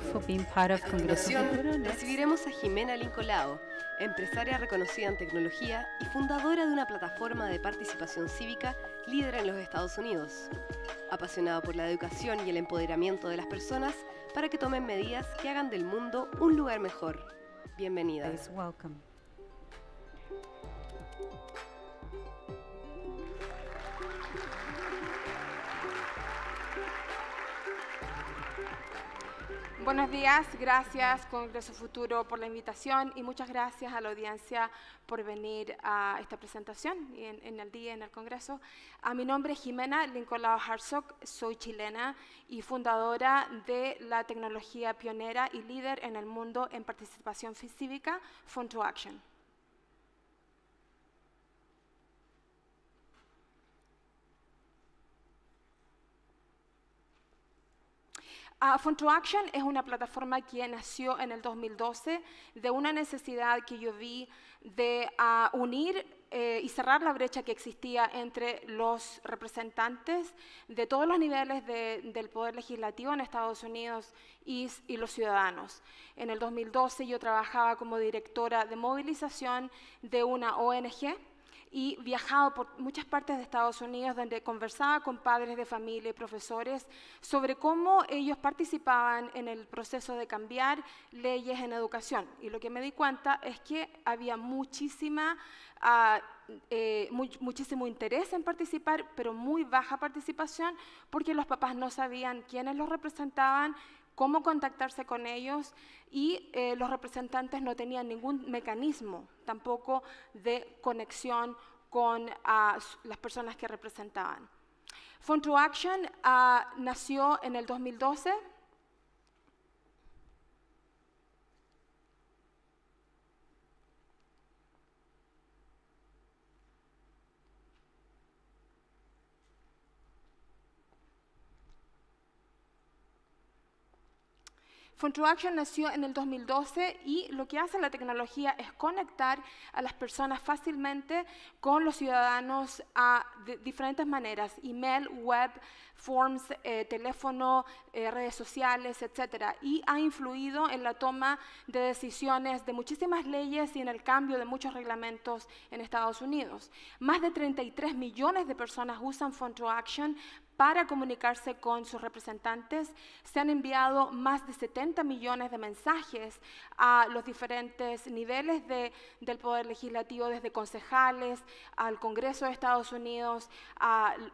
por for Recibiremos a Jimena Lincolao, empresaria reconocida en tecnología y fundadora de una plataforma de participación cívica líder en los Estados Unidos. Apasionada por la educación y el empoderamiento de las personas para que tomen medidas que hagan del mundo un lugar mejor. Bienvenida. Buenos días, gracias Congreso Futuro por la invitación y muchas gracias a la audiencia por venir a esta presentación en, el día en el Congreso. A mi nombre es Jimena Lincoln Harzok, soy chilena y fundadora de la tecnología pionera y líder en el mundo en participación cívica, Fund to Action. Ah, fund Action es una plataforma que nació en el 2012 de una necesidad que yo vi de ah, unir eh, y cerrar la brecha que existía entre los representantes de todos los niveles del poder legislativo en Estados Unidos y, los ciudadanos. En el 2012 yo trabajaba como directora de movilización de una ONG y viajado por muchas partes de Estados Unidos donde conversaba con padres de familia y profesores sobre cómo ellos participaban en el proceso de cambiar leyes en educación. Y lo que me di cuenta es que había muchísima... Ah, eh, muchísimo interés en participar, pero muy baja participación porque los papás no sabían quiénes los representaban, cómo contactarse con ellos y eh, los representantes no tenían ningún mecanismo tampoco de conexión con ah, las personas que representaban. Phone Action ah, nació en el 2012 Phone Action nació en el 2012 y lo que hace la tecnología es conectar a las personas fácilmente con los ciudadanos a diferentes maneras, email, web, forms, eh, teléfono, eh, redes sociales, etcétera, y ha influido en la toma de decisiones de muchísimas leyes y en el cambio de muchos reglamentos en Estados Unidos. Más de 33 millones de personas usan Phone to Action para comunicarse con sus representantes. Se han enviado más de 70 millones de mensajes a los diferentes niveles del Poder Legislativo, desde concejales, al Congreso de Estados Unidos,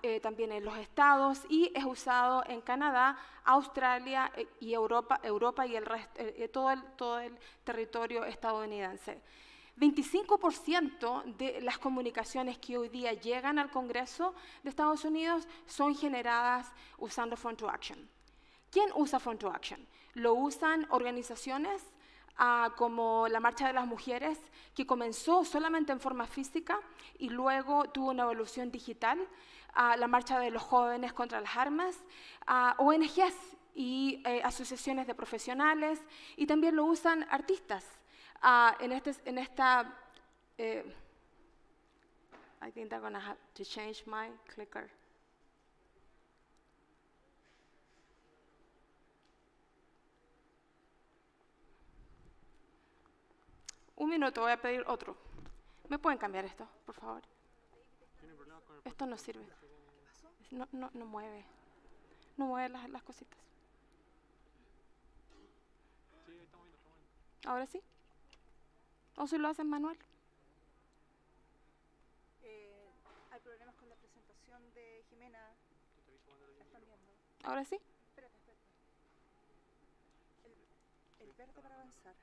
eh, también en los estados y es usado en Canadá, Australia eh, y Europa, Europa y el eh, eh, todo, el, todo el territorio estadounidense. 25% de las comunicaciones que hoy día llegan al Congreso de Estados Unidos son generadas usando Front to Action. ¿Quién usa Front to Action? Lo usan organizaciones ah, como la Marcha de las Mujeres, que comenzó solamente en forma física y luego tuvo una evolución digital a la marcha de los jóvenes contra las armas, a ONGs y eh, asociaciones de profesionales, y también lo usan artistas. Ah, en, este, en esta... Eh, I think they're gonna have to change my clicker. Un minuto, voy a pedir otro. ¿Me pueden cambiar esto, por favor? Esto no sirve no, no, no mueve, no mueve las, las cositas. Sí, ahí estamos viendo. Ahora sí. O si lo hacen manual. Eh, hay problemas con la presentación de Jimena. Ahora sí. Espérate, espérate. El, el, verde para avanzar.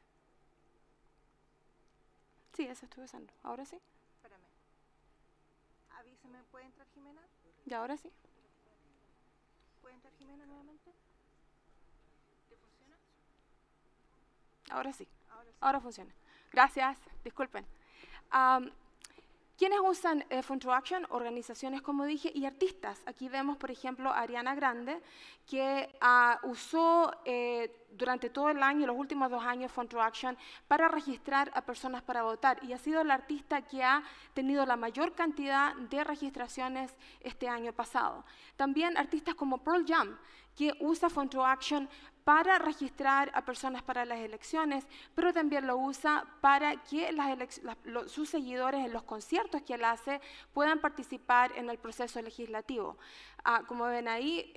Sí, eso estoy usando. Ahora sí. Espérame. Avísame, ¿puede entrar Jimena? Y ahora sí. ¿Puede entrar Jimena nuevamente? ¿Te funciona? Ahora sí. Ahora, sí. ahora funciona. Gracias, disculpen. ¿Quiénes usan eh, action Organizaciones, como dije, y artistas. Aquí vemos, por ejemplo, a Ariana Grande, que ah, usó eh, durante todo el año, los últimos dos años, Fun2Action para registrar a personas para votar. Y ha sido la artista que ha tenido la mayor cantidad de registraciones este año pasado. También artistas como Pearl Jam, que usa Action para registrar a personas para las elecciones, pero también lo usa para que sus seguidores en los conciertos que él hace puedan participar en el proceso legislativo. Ah, como ven ahí,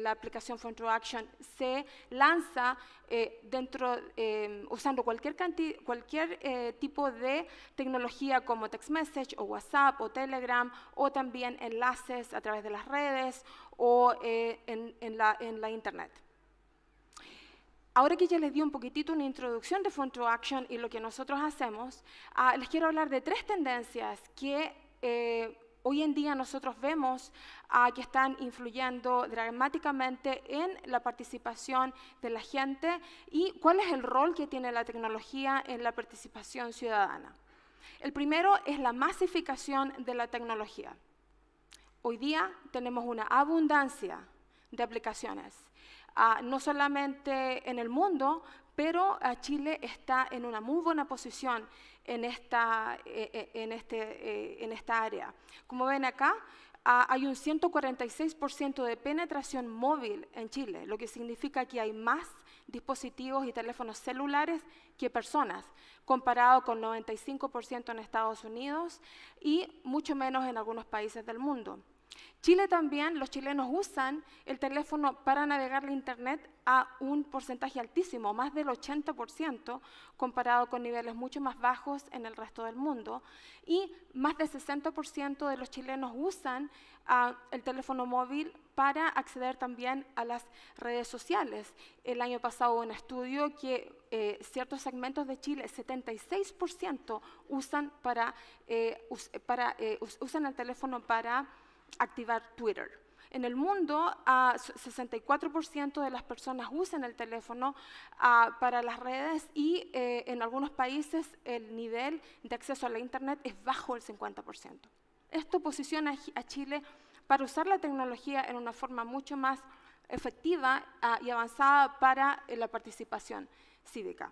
la aplicación Front Action se lanza eh, dentro, eh, usando cualquier, cualquier eh, tipo de tecnología como text message o WhatsApp o Telegram o también enlaces a través de las redes o en la Internet. Ahora que ya les di un poquitito una introducción de Fund Action y lo que nosotros hacemos, ah, les quiero hablar de tres tendencias que eh, hoy en día nosotros vemos ah, que están influyendo dramáticamente en la participación de la gente y cuál es el rol que tiene la tecnología en la participación ciudadana. El primero es la masificación de la tecnología. Hoy día tenemos una abundancia de aplicaciones Ah, no solamente en el mundo, pero Chile está en una muy buena posición en esta, eh, eh, este, eh, esta área. Como ven acá, ah, hay un 146% de penetración móvil en Chile, lo que significa que hay más dispositivos y teléfonos celulares que personas, comparado con 95% en Estados Unidos y mucho menos en algunos países del mundo. Chile también, los chilenos usan el teléfono para navegar la Internet a un porcentaje altísimo, más del 80%, comparado con niveles mucho más bajos en el resto del mundo. Y más del 60% de los chilenos usan ah, el teléfono móvil para acceder también a las redes sociales. El año pasado hubo un estudio que eh, ciertos segmentos de Chile, 76% usan, para, eh, eh, usan el teléfono para activar Twitter. En el mundo, 64% de las personas usan el teléfono para las redes y eh, en algunos países el nivel de acceso a la Internet es bajo el 50%. Esto posiciona a Chile para usar la tecnología en una forma mucho más efectiva y avanzada para eh, la participación cívica.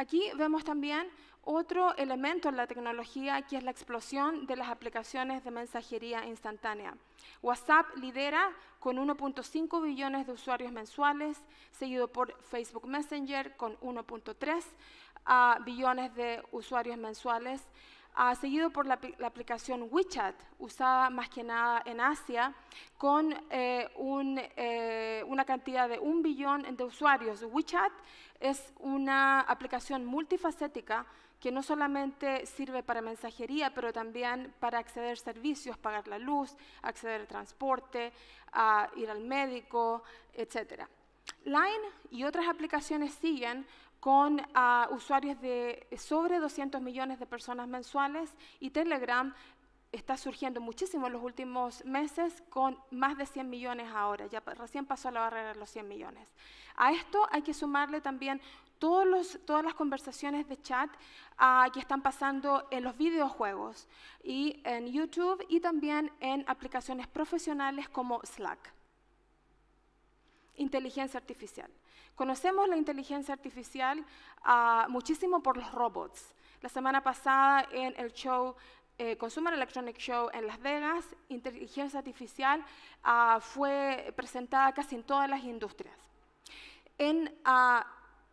Aquí vemos también otro elemento en la tecnología que es la explosión de las aplicaciones de mensajería instantánea. WhatsApp lidera con 1.5 billones de usuarios mensuales, seguido por Facebook Messenger con 1.3 ah, billones de usuarios mensuales ha seguido por la, aplicación WeChat, usada más que nada en Asia, con eh, eh, una cantidad de un billón de usuarios. WeChat es una aplicación multifacética que no solamente sirve para mensajería, pero también para acceder a servicios, pagar la luz, acceder al transporte, ir al médico, etcétera. Line y otras aplicaciones siguen con ah, usuarios de sobre 200 millones de personas mensuales y Telegram está surgiendo muchísimo en los últimos meses con más de 100 millones ahora, ya recién pasó la barrera de los 100 millones. A esto hay que sumarle también todos los, todas las conversaciones de chat ah, que están pasando en los videojuegos y en YouTube y también en aplicaciones profesionales como Slack. Inteligencia artificial. Conocemos la inteligencia artificial ah, muchísimo por los robots. La semana pasada en el show eh, Consumer Electronic Show en Las Vegas, inteligencia artificial ah, fue presentada casi en todas las industrias. En ah,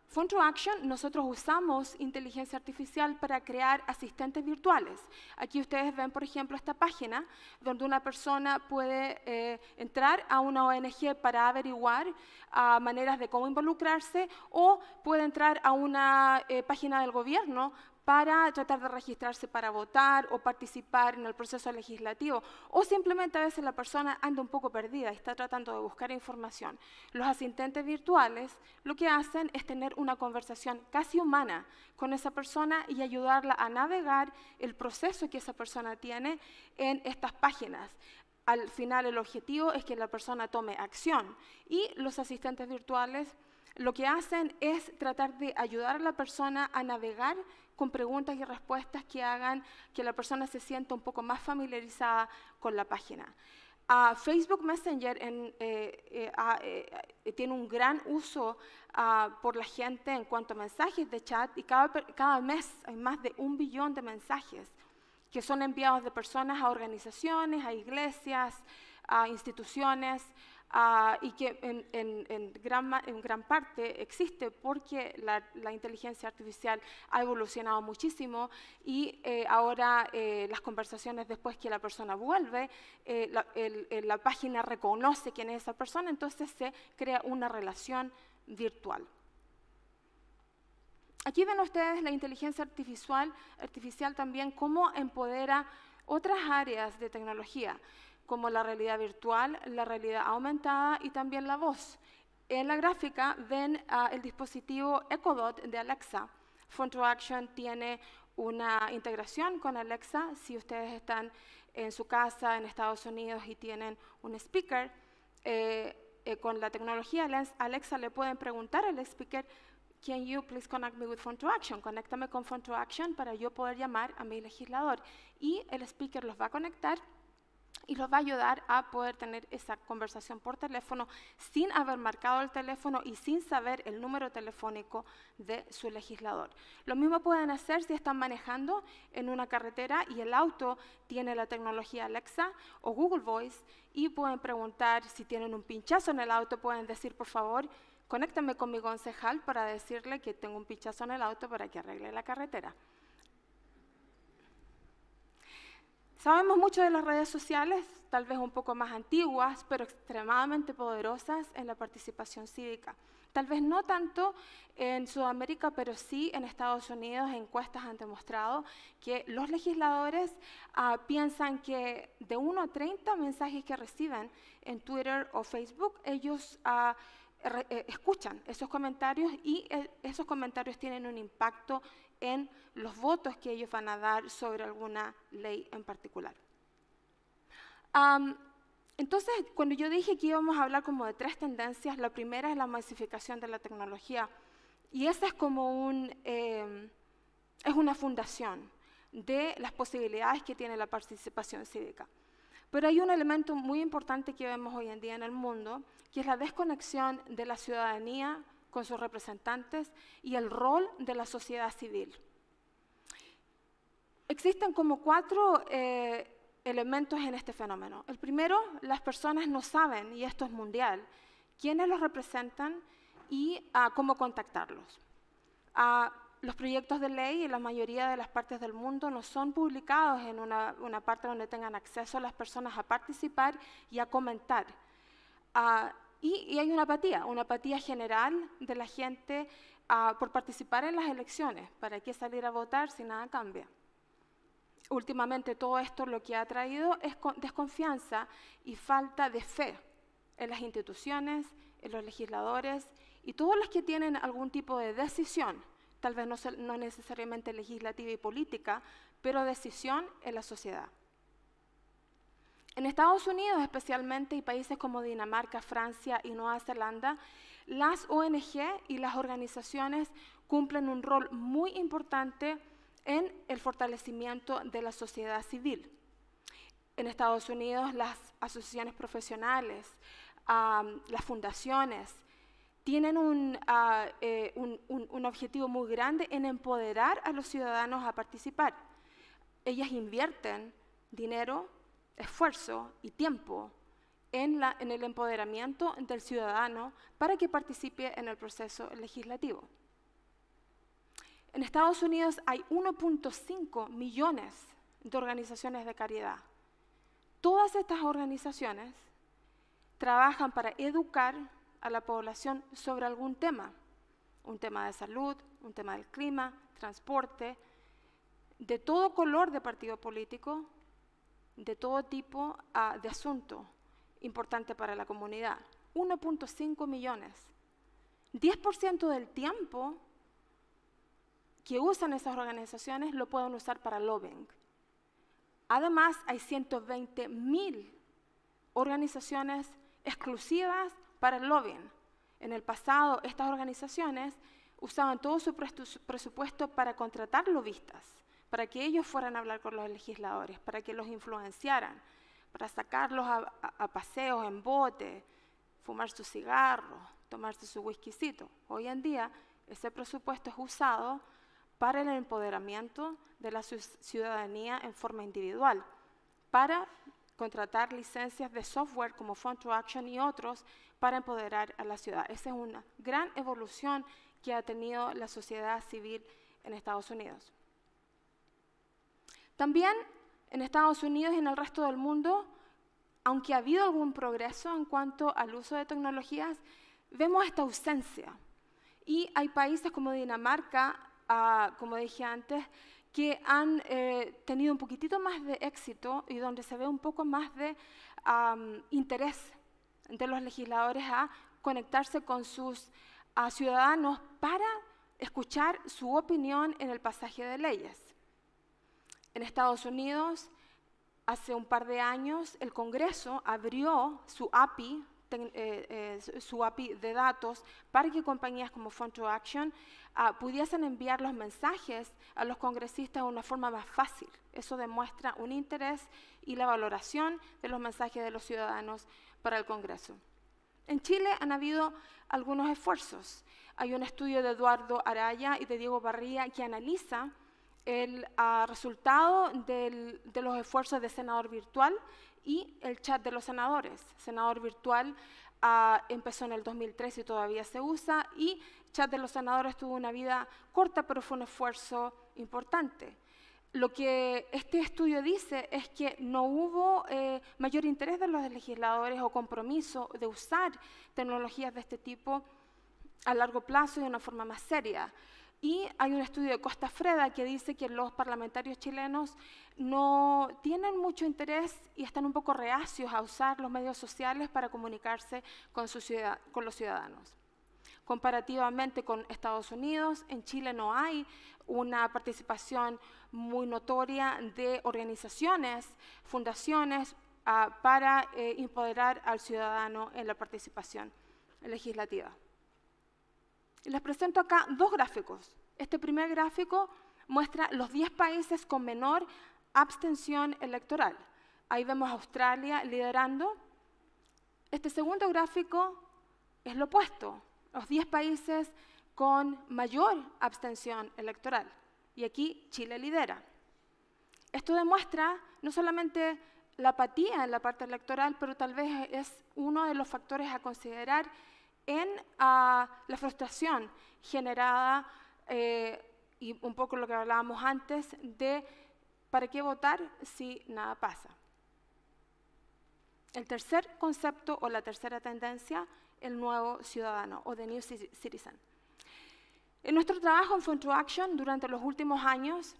Font Action, nosotros usamos inteligencia artificial para crear asistentes virtuales. Aquí ustedes ven, por ejemplo, esta página donde una persona puede eh, entrar a una ONG para averiguar ah, maneras de cómo involucrarse o puede entrar a una eh, página del gobierno para tratar de registrarse para votar o participar en el proceso legislativo. O simplemente a veces la persona anda un poco perdida y está tratando de buscar información. Los asistentes virtuales lo que hacen es tener una conversación casi humana con esa persona y ayudarla a navegar el proceso que esa persona tiene en estas páginas al final el objetivo es que la persona tome acción y los asistentes virtuales lo que hacen es tratar de ayudar a la persona a navegar con preguntas y respuestas que hagan que la persona se sienta un poco más familiarizada con la página. Ah, Facebook Messenger eh, eh, ah, eh, tiene un gran uso ah, por la gente en cuanto a mensajes de chat y cada, cada mes hay más de un billón de mensajes que son enviados de personas a organizaciones, a iglesias, a instituciones, Ah, y que en, gran, parte existe porque la, inteligencia artificial ha evolucionado muchísimo y eh, ahora eh, las conversaciones después que la persona vuelve, eh, la, la página reconoce quién es esa persona, entonces se crea una relación virtual. Aquí ven ustedes la inteligencia artificial, artificial también, cómo empodera otras áreas de tecnología como la realidad virtual, la realidad aumentada y también la voz. En la gráfica ven ah, el dispositivo Dot de Alexa. Phone Action tiene una integración con Alexa. Si ustedes están en su casa en Estados Unidos y tienen un speaker, eh, eh, con la tecnología Alexa le pueden preguntar al speaker, can you please connect me with Phone Action? Conéctame con Phone Action para yo poder llamar a mi legislador. Y el speaker los va a conectar y los va a ayudar a poder tener esa conversación por teléfono sin haber marcado el teléfono y sin saber el número telefónico de su legislador. Lo mismo pueden hacer si están manejando en una carretera y el auto tiene la tecnología Alexa o Google Voice y pueden preguntar si tienen un pinchazo en el auto, pueden decir por favor, conéctame con mi concejal para decirle que tengo un pinchazo en el auto para que arregle la carretera. Sabemos mucho de las redes sociales, tal vez un poco más antiguas, pero extremadamente poderosas en la participación cívica. Tal vez no tanto en Sudamérica, pero sí en Estados Unidos, encuestas han demostrado que los legisladores ah, piensan que de 1 a 30 mensajes que reciben en Twitter o Facebook, ellos ah, eh, escuchan esos comentarios y eh, esos comentarios tienen un impacto en los votos que ellos van a dar sobre alguna ley en particular. entonces, cuando yo dije que íbamos a hablar como de tres tendencias, la primera es la masificación de la tecnología. Y esa es como un, em, es una fundación de las posibilidades que tiene la participación cívica. Pero hay un elemento muy importante que vemos hoy en día en el mundo, que es la desconexión de la ciudadanía con sus representantes y el rol de la sociedad civil. Existen como cuatro eh, elementos en este fenómeno. El primero, las personas no saben, y esto es mundial, quiénes los representan y ah, cómo contactarlos. Ah, los proyectos de ley en la mayoría de las partes del mundo no son publicados en una, parte donde tengan acceso las personas a participar y a comentar. Ah, y, hay una apatía, una apatía general de la gente ah, por participar en las elecciones. ¿Para qué salir a votar si nada cambia? Últimamente todo esto lo que ha traído es desconfianza y falta de fe en las instituciones, en los legisladores y todos los que tienen algún tipo de decisión, tal vez no necesariamente legislativa y política, pero decisión en la sociedad. En Estados Unidos especialmente y países como Dinamarca, Francia y Nueva Zelanda, las ONG y las organizaciones cumplen un rol muy importante en el fortalecimiento de la sociedad civil. En Estados Unidos las asociaciones profesionales, las fundaciones, tienen ah, eh, un, un, objetivo muy grande en empoderar a los ciudadanos a participar. Ellas invierten dinero esfuerzo y tiempo en, el empoderamiento del ciudadano para que participe en el proceso legislativo. En Estados Unidos hay 1.5 millones de organizaciones de caridad. Todas estas organizaciones trabajan para educar a la población sobre algún tema, un tema de salud, un tema del clima, transporte, de todo color de partido político, de todo tipo ah, de asunto importante para la comunidad. 1.5 millones. 10% del tiempo que usan esas organizaciones lo pueden usar para lobbying. Además, hay 120 mil organizaciones exclusivas para el lobbying. En el pasado, estas organizaciones usaban todo su presupuesto para contratar lobistas para que ellos fueran a hablar con los legisladores, para que los influenciaran, para sacarlos a, paseos en bote, fumar su cigarro, tomarse su whiskycito. Hoy en día ese presupuesto es usado para el empoderamiento de la ciudadanía en forma individual, para contratar licencias de software como Font to Action y otros para empoderar a la ciudad. Esa es una gran evolución que ha tenido la sociedad civil en Estados Unidos. También en Estados Unidos y en el resto del mundo, aunque ha habido algún progreso en cuanto al uso de tecnologías, vemos esta ausencia. Y hay países como Dinamarca, ah, como dije antes, que han eh, tenido un poquitito más de éxito y donde se ve un poco más de interés de los legisladores a conectarse con sus ah, ciudadanos para escuchar su opinión en el pasaje de leyes. En Estados Unidos, hace un par de años, el Congreso abrió su API, eh, eh, su API de datos para que compañías como Fund to Action ah, pudiesen enviar los mensajes a los congresistas de una forma más fácil. Eso demuestra un interés y la valoración de los mensajes de los ciudadanos para el Congreso. En Chile han habido algunos esfuerzos. Hay un estudio de Eduardo Araya y de Diego Barría que analiza el ah, resultado del, de los esfuerzos de senador virtual y el chat de los senadores. Senador virtual ah, empezó en el 2013 y todavía se usa, y chat de los senadores tuvo una vida corta, pero fue un esfuerzo importante. Lo que este estudio dice es que no hubo eh, mayor interés de los legisladores o compromiso de usar tecnologías de este tipo a largo plazo y de una forma más seria. Y hay un estudio de Costa Freda que dice que los parlamentarios chilenos no tienen mucho interés y están un poco reacios a usar los medios sociales para comunicarse con, su ciudad, con los ciudadanos. Comparativamente con Estados Unidos, en Chile no hay una participación muy notoria de organizaciones, fundaciones, ah, para eh, empoderar al ciudadano en la participación legislativa. Les presento acá dos gráficos. Este primer gráfico muestra los 10 países con menor abstención electoral. Ahí vemos a Australia liderando. Este segundo gráfico es lo opuesto, los 10 países con mayor abstención electoral. Y aquí Chile lidera. Esto demuestra no solamente la apatía en la parte electoral, pero tal vez es uno de los factores a considerar en ah, la frustración generada eh, y un poco lo que hablábamos antes de para qué votar si nada pasa. El tercer concepto o la tercera tendencia, el nuevo ciudadano o the new citizen. En nuestro trabajo en Front to Action durante los últimos años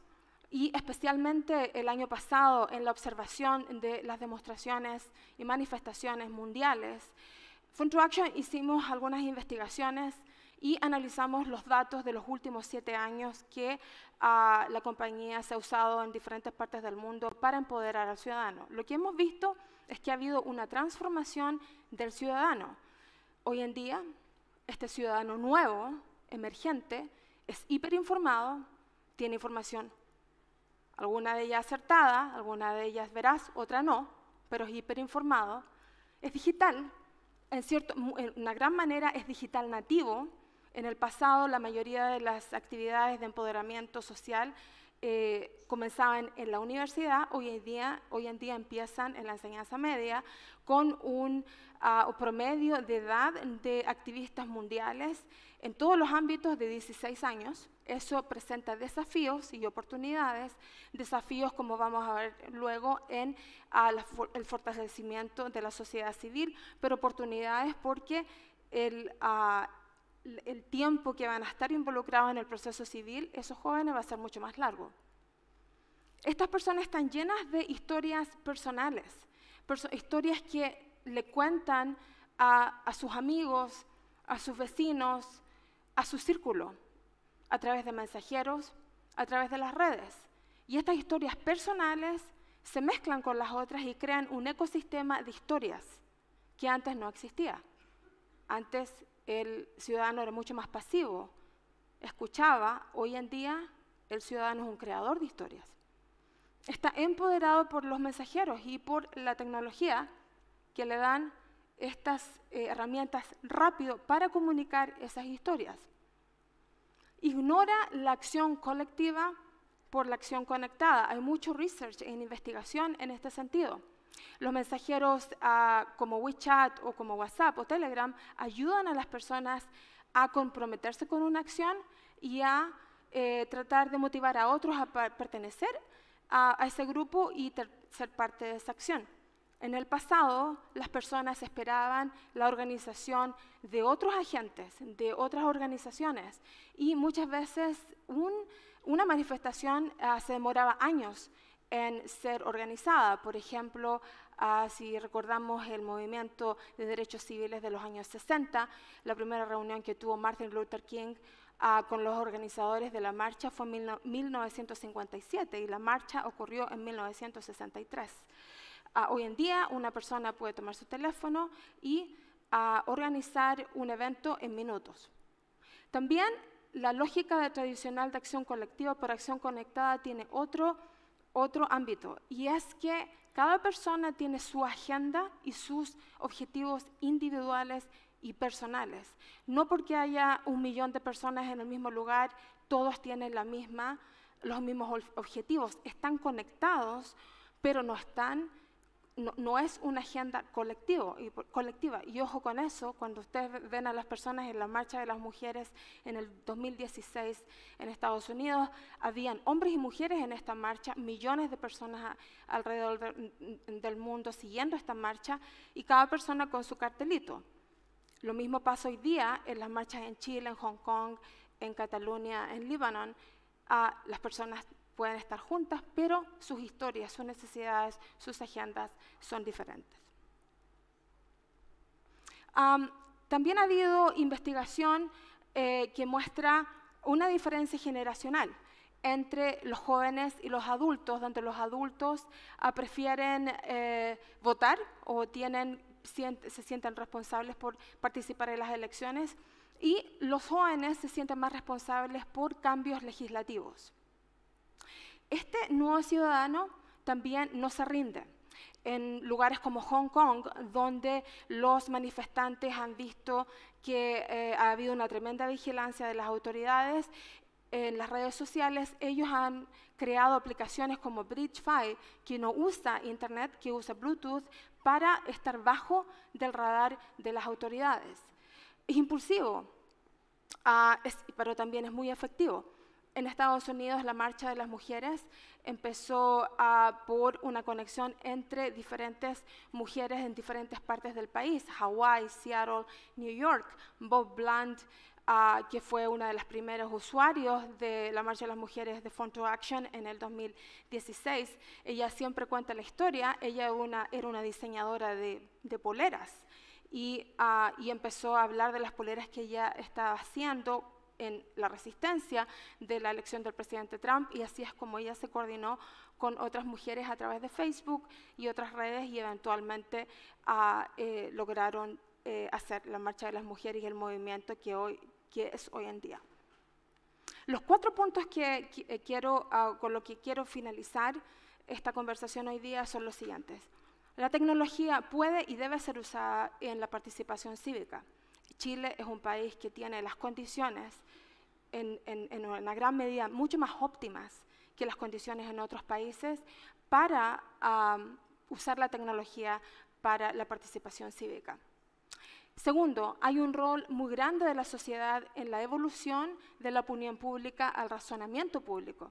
y especialmente el año pasado en la observación de las demostraciones y manifestaciones mundiales, Fund Action hicimos algunas investigaciones y analizamos los datos de los últimos siete años que ah, la compañía se ha usado en diferentes partes del mundo para empoderar al ciudadano. Lo que hemos visto es que ha habido una transformación del ciudadano. Hoy en día, este ciudadano nuevo, emergente, es hiperinformado, tiene información, alguna de ellas acertada, alguna de ellas veraz, otra no, pero es hiperinformado, es digital, en, cierto, en una gran manera es digital nativo. En el pasado la mayoría de las actividades de empoderamiento social eh, comenzaban en la universidad, hoy en, día, hoy en día empiezan en la enseñanza media con un ah, promedio de edad de activistas mundiales en todos los ámbitos de 16 años. Eso presenta desafíos y oportunidades, desafíos como vamos a ver luego en el fortalecimiento de la sociedad civil, pero oportunidades porque ah, el, tiempo que van a estar involucrados en el proceso civil, esos jóvenes va a ser mucho más largo. Estas personas están llenas de historias personales, historias que le cuentan a, a sus amigos, a sus vecinos, a su círculo, a través de mensajeros, a través de las redes. Y estas historias personales se mezclan con las otras y crean un ecosistema de historias que antes no existía. Antes el ciudadano era mucho más pasivo, escuchaba, hoy en día el ciudadano es un creador de historias. Está empoderado por los mensajeros y por la tecnología que le dan estas eh, herramientas rápido para comunicar esas historias. Ignora la acción colectiva por la acción conectada. Hay mucho research en investigación en este sentido. Los mensajeros ah, como WeChat o como WhatsApp o Telegram ayudan a las personas a comprometerse con una acción y a eh, tratar de motivar a otros a pertenecer a ese grupo y ser parte de esa acción. En el pasado, las personas esperaban la organización de otros agentes, de otras organizaciones, y muchas veces una manifestación ah, se demoraba años en ser organizada. Por ejemplo, ah, si recordamos el movimiento de derechos civiles de los años 60, la primera reunión que tuvo Martin Luther King ah, con los organizadores de la marcha fue en 1957 y la marcha ocurrió en 1963. Ah, hoy en día una persona puede tomar su teléfono y ah, organizar un evento en minutos. También la lógica de tradicional de acción colectiva por acción conectada tiene otro, otro ámbito y es que cada persona tiene su agenda y sus objetivos individuales y personales. No porque haya un millón de personas en el mismo lugar, todos tienen la misma, los mismos objetivos, están conectados, pero no están no, es una agenda colectivo, y, colectiva. Y ojo con eso, cuando ustedes ven a las personas en la marcha de las mujeres en el 2016 en Estados Unidos, habían hombres y mujeres en esta marcha, millones de personas alrededor mm, del mundo siguiendo esta marcha y cada persona con su cartelito. Lo mismo pasa hoy día en las marchas en Chile, en Hong Kong, en Cataluña, en Líbano. a las personas pueden estar juntas, pero sus historias, sus necesidades, sus agendas son diferentes. también ha habido investigación eh, que muestra una diferencia generacional entre los jóvenes y los adultos, donde los adultos ah, prefieren eh, votar o tienen, se sienten responsables por participar en las elecciones y los jóvenes se sienten más responsables por cambios legislativos. Este nuevo ciudadano también no se rinde. En lugares como Hong Kong, donde los manifestantes han visto que eh, ha habido una tremenda vigilancia de las autoridades, en las redes sociales, ellos han creado aplicaciones como BridgeFi, que no usa Internet, que usa Bluetooth, para estar bajo del radar de las autoridades. Es impulsivo, ah, pero también es muy efectivo. En Estados Unidos la marcha de las mujeres empezó ah, por una conexión entre diferentes mujeres en diferentes partes del país, Hawái, Seattle, New York. Bob Blunt, ah, que fue uno de los primeros usuarios de la marcha de las mujeres de Front to Action en el 2016, ella siempre cuenta la historia, ella una, era una diseñadora de, poleras. Y, ah, y empezó a hablar de las poleras que ella estaba haciendo, en la resistencia de la elección del presidente Trump y así es como ella se coordinó con otras mujeres a través de Facebook y otras redes y eventualmente ah, eh, lograron eh, hacer la marcha de las mujeres y el movimiento que, hoy, que es hoy en día. Los cuatro puntos que, eh, quiero, ah, con los que quiero finalizar esta conversación hoy día son los siguientes. La tecnología puede y debe ser usada en la participación cívica. Chile es un país que tiene las condiciones en, una gran medida mucho más óptimas que las condiciones en otros países para usar la tecnología para la participación cívica. Segundo, hay un rol muy grande de la sociedad en la evolución de la opinión pública al razonamiento público.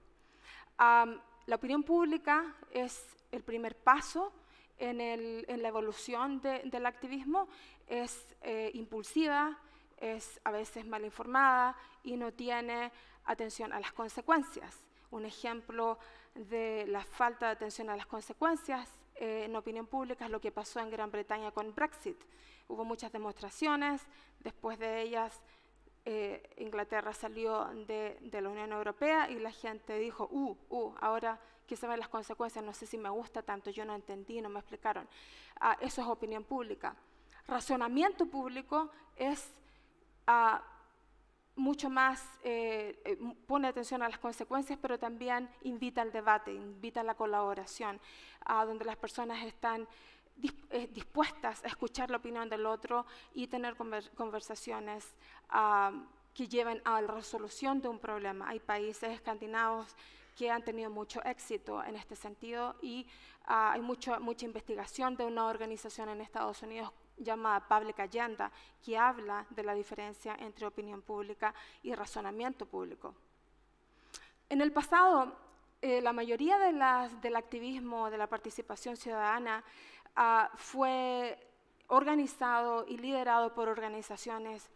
la opinión pública es el primer paso en, la evolución del activismo es eh, impulsiva, es a veces mal informada y no tiene atención a las consecuencias. Un ejemplo de la falta de atención a las consecuencias eh, en opinión pública es lo que pasó en Gran Bretaña con Brexit. Hubo muchas demostraciones, después de ellas eh, Inglaterra salió de, la Unión Europea y la gente dijo, uh, uh, ahora que se ven las consecuencias, no sé si me gusta tanto, yo no entendí, no me explicaron. Ah, eso es opinión pública razonamiento público es ah, mucho más, eh, eh, pone atención a las consecuencias, pero también invita al debate, invita a la colaboración, donde las personas están eh, dispuestas a escuchar la opinión del otro y tener conversaciones ah, que lleven a la resolución de un problema. Hay países escandinavos que han tenido mucho éxito en este sentido y ah, hay mucho, mucha investigación de una organización en Estados Unidos llamada Pablo Callanda, que habla de la diferencia entre opinión pública y razonamiento público. En el pasado, eh, la mayoría del activismo, de la participación ciudadana, ah, fue organizado y liderado por organizaciones,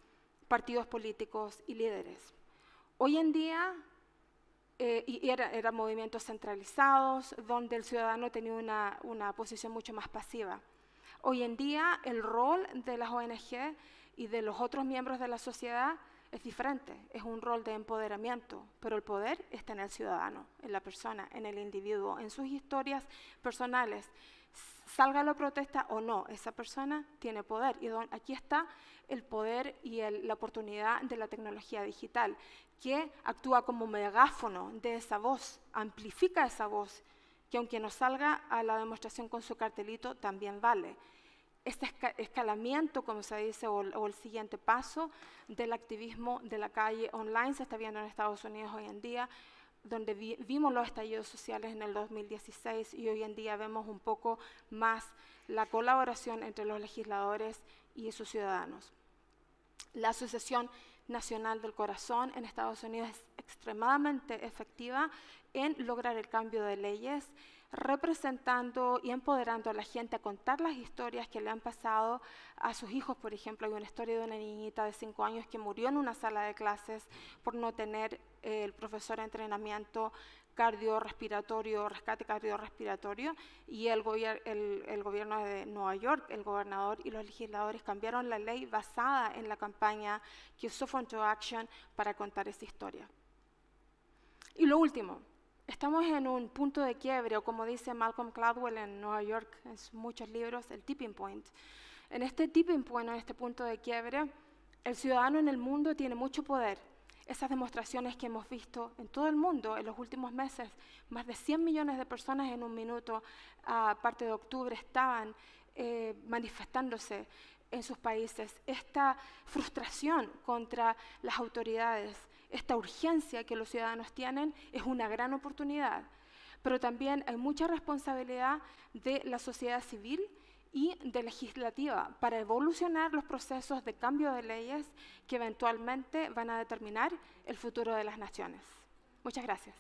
partidos políticos y líderes. Hoy en día eh, eran movimientos centralizados, donde el ciudadano tenía una posición mucho más pasiva. Hoy en día el rol de las ONG y de los otros miembros de la sociedad es diferente, es un rol de empoderamiento, pero el poder está en el ciudadano, en la persona, en el individuo, en sus historias personales. Salga la protesta o no, esa persona tiene poder. Y aquí está el poder y la oportunidad de la tecnología digital, que actúa como megáfono de esa voz, amplifica esa voz que aunque no salga a la demostración con su cartelito, también vale. Este escalamiento, como se dice, o, el siguiente paso del activismo de la calle online se está viendo en Estados Unidos hoy en día, donde vimos los estallidos sociales en el 2016 y hoy en día vemos un poco más la colaboración entre los legisladores y sus ciudadanos. La Asociación Nacional del Corazón en Estados Unidos es extremadamente efectiva en lograr el cambio de leyes, representando y empoderando a la gente a contar las historias que le han pasado a sus hijos. Por ejemplo, hay una historia de una niñita de 5 años que murió en una sala de clases por no tener eh, el profesor de entrenamiento cardiorrespiratorio, rescate cardiorrespiratorio, y el, gobierno de Nueva York, el gobernador y los legisladores cambiaron la ley basada en la campaña que usó Front to Action para contar esa historia. Y lo último, Estamos en un punto de quiebre, o como dice Malcolm Gladwell en Nueva York, en muchos libros, el tipping point. En este tipping point, en este punto de quiebre, el ciudadano en el mundo tiene mucho poder. Esas demostraciones que hemos visto en todo el mundo en los últimos meses, más de 100 millones de personas en un minuto, a parte de octubre, estaban eh, manifestándose en sus países. Esta frustración contra las autoridades, esta urgencia que los ciudadanos tienen es una gran oportunidad, pero también hay mucha responsabilidad de la sociedad civil y de legislativa para evolucionar los procesos de cambio de leyes que eventualmente van a determinar el futuro de las naciones. Muchas gracias.